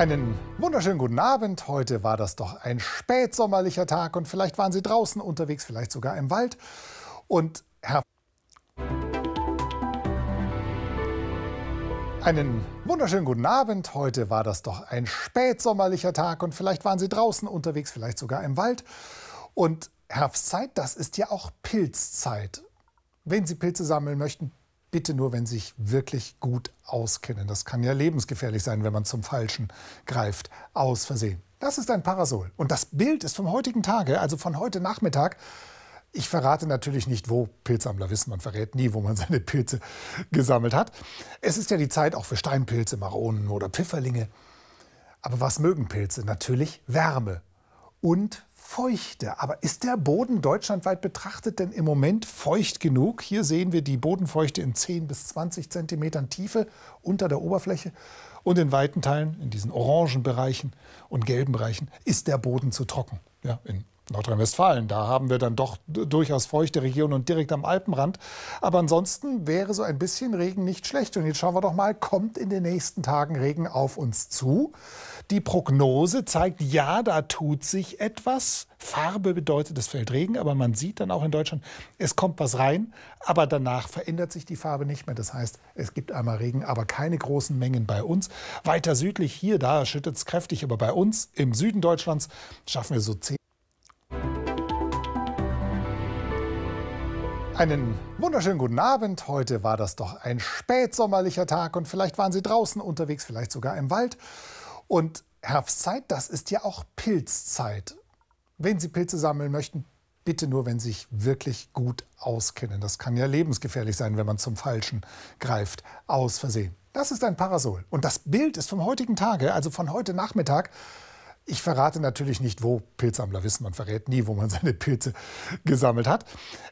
Einen wunderschönen guten Abend. Heute war das doch ein spätsommerlicher Tag und vielleicht waren Sie draußen unterwegs, vielleicht sogar im Wald. Und Herr Einen wunderschönen guten Abend. Heute war das doch ein spätsommerlicher Tag und vielleicht waren Sie draußen unterwegs, vielleicht sogar im Wald. Und Herbstzeit, das ist ja auch Pilzzeit. Wenn Sie Pilze sammeln möchten, bitte nur, wenn Sie sich wirklich gut auskennen. Das kann ja lebensgefährlich sein, wenn man zum Falschen greift, aus Versehen. Das ist ein Parasol. Und das Bild ist vom heutigen Tage, also von heute Nachmittag. Ich verrate natürlich nicht, wo Pilzsammler wissen. Man verrät nie, wo man seine Pilze gesammelt hat. Es ist ja die Zeit auch für Steinpilze, Maronen oder Pfifferlinge. Aber was mögen Pilze? Natürlich Wärme und feuchte. Aber ist der Boden deutschlandweit betrachtet denn im Moment feucht genug? Hier sehen wir die Bodenfeuchte in 10 bis 20 Zentimetern Tiefe unter der Oberfläche. Und in weiten Teilen, in diesen orangen Bereichen und gelben Bereichen, ist der Boden zu trocken. Ja, in Nordrhein-Westfalen. Da haben wir dann doch durchaus feuchte Regionen und direkt am Alpenrand. Aber ansonsten wäre so ein bisschen Regen nicht schlecht. Und jetzt schauen wir doch mal, kommt in den nächsten Tagen Regen auf uns zu? Die Prognose zeigt, ja, da tut sich etwas. Farbe bedeutet, es fällt Regen, aber man sieht dann auch in Deutschland, es kommt was rein, aber danach verändert sich die Farbe nicht mehr. Das heißt, es gibt einmal Regen, aber keine großen Mengen bei uns. Weiter südlich hier, da schüttet es kräftig, aber bei uns im Süden Deutschlands schaffen wir so 10. Einen wunderschönen guten Abend. Heute war das doch ein spätsommerlicher Tag und vielleicht waren Sie draußen unterwegs, vielleicht sogar im Wald. Und Herbstzeit, das ist ja auch Pilzzeit. Wenn Sie Pilze sammeln möchten, bitte nur, wenn Sie sich wirklich gut auskennen. Das kann ja lebensgefährlich sein, wenn man zum Falschen greift, aus Versehen. Das ist ein Parasol. Und das Bild ist vom heutigen Tage, also von heute Nachmittag. Ich verrate natürlich nicht, wo Pilzsammler wissen. Man verrät nie, wo man seine Pilze gesammelt hat.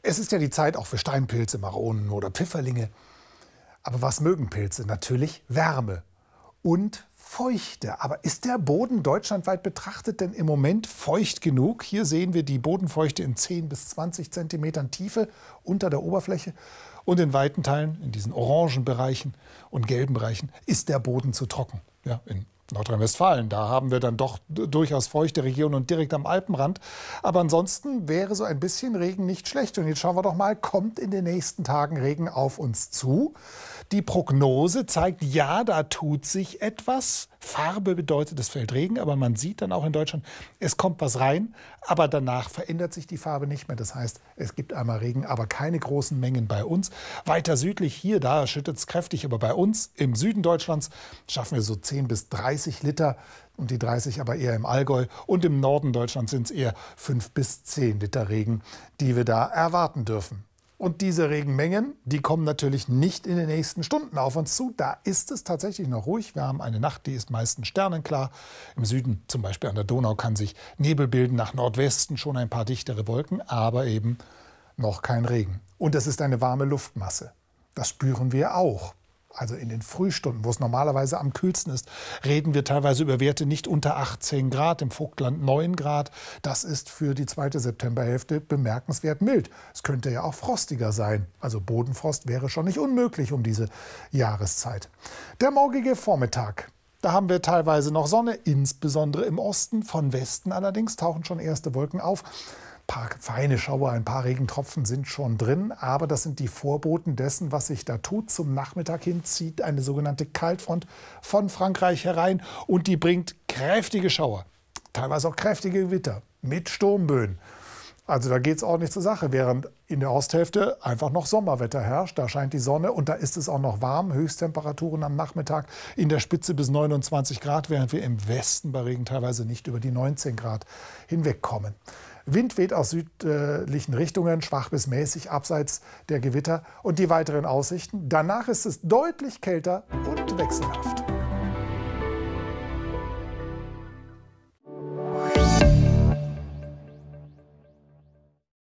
Es ist ja die Zeit auch für Steinpilze, Maronen oder Pfifferlinge. Aber was mögen Pilze? Natürlich Wärme und Feuchte. Aber ist der Boden deutschlandweit betrachtet denn im Moment feucht genug? Hier sehen wir die Bodenfeuchte in 10 bis 20 Zentimetern Tiefe unter der Oberfläche. Und in weiten Teilen, in diesen orangen Bereichen und gelben Bereichen, ist der Boden zu trocken. Ja, in Nordrhein-Westfalen. Da haben wir dann doch durchaus feuchte Regionen und direkt am Alpenrand. Aber ansonsten wäre so ein bisschen Regen nicht schlecht. Und jetzt schauen wir doch mal, kommt in den nächsten Tagen Regen auf uns zu? Die Prognose zeigt, ja, da tut sich etwas. Farbe bedeutet, es fällt Regen, aber man sieht dann auch in Deutschland, es kommt was rein, aber danach verändert sich die Farbe nicht mehr. Das heißt, es gibt einmal Regen, aber keine großen Mengen bei uns. Weiter südlich hier, da schüttet es kräftig, aber bei uns im Süden Deutschlands schaffen wir so 10 bis 30 30 Liter und die 30 aber eher im Allgäu und im Norden Deutschlands sind es eher 5 bis 10 Liter Regen, die wir da erwarten dürfen. Und diese Regenmengen, die kommen natürlich nicht in den nächsten Stunden auf uns zu. Da ist es tatsächlich noch ruhig. Wir haben eine Nacht, die ist meistens sternenklar. Im Süden, zum Beispiel an der Donau, kann sich Nebel bilden. Nach Nordwesten schon ein paar dichtere Wolken, aber eben noch kein Regen. Und es ist eine warme Luftmasse. Das spüren wir auch also in den Frühstunden, wo es normalerweise am kühlsten ist, reden wir teilweise über Werte nicht unter 18 Grad, im Vogtland 9 Grad. Das ist für die zweite Septemberhälfte bemerkenswert mild. Es könnte ja auch frostiger sein. Also Bodenfrost wäre schon nicht unmöglich um diese Jahreszeit. Der morgige Vormittag. Da haben wir teilweise noch Sonne, insbesondere im Osten. Von Westen allerdings tauchen schon erste Wolken auf paar feine Schauer, ein paar Regentropfen sind schon drin, aber das sind die Vorboten dessen, was sich da tut. Zum Nachmittag hin zieht eine sogenannte Kaltfront von Frankreich herein und die bringt kräftige Schauer, teilweise auch kräftige Gewitter mit Sturmböen. Also da geht es ordentlich zur Sache, während in der Osthälfte einfach noch Sommerwetter herrscht. Da scheint die Sonne und da ist es auch noch warm. Höchsttemperaturen am Nachmittag in der Spitze bis 29 Grad, während wir im Westen bei Regen teilweise nicht über die 19 Grad hinwegkommen. Wind weht aus südlichen Richtungen, schwach bis mäßig abseits der Gewitter und die weiteren Aussichten. Danach ist es deutlich kälter und wechselhaft.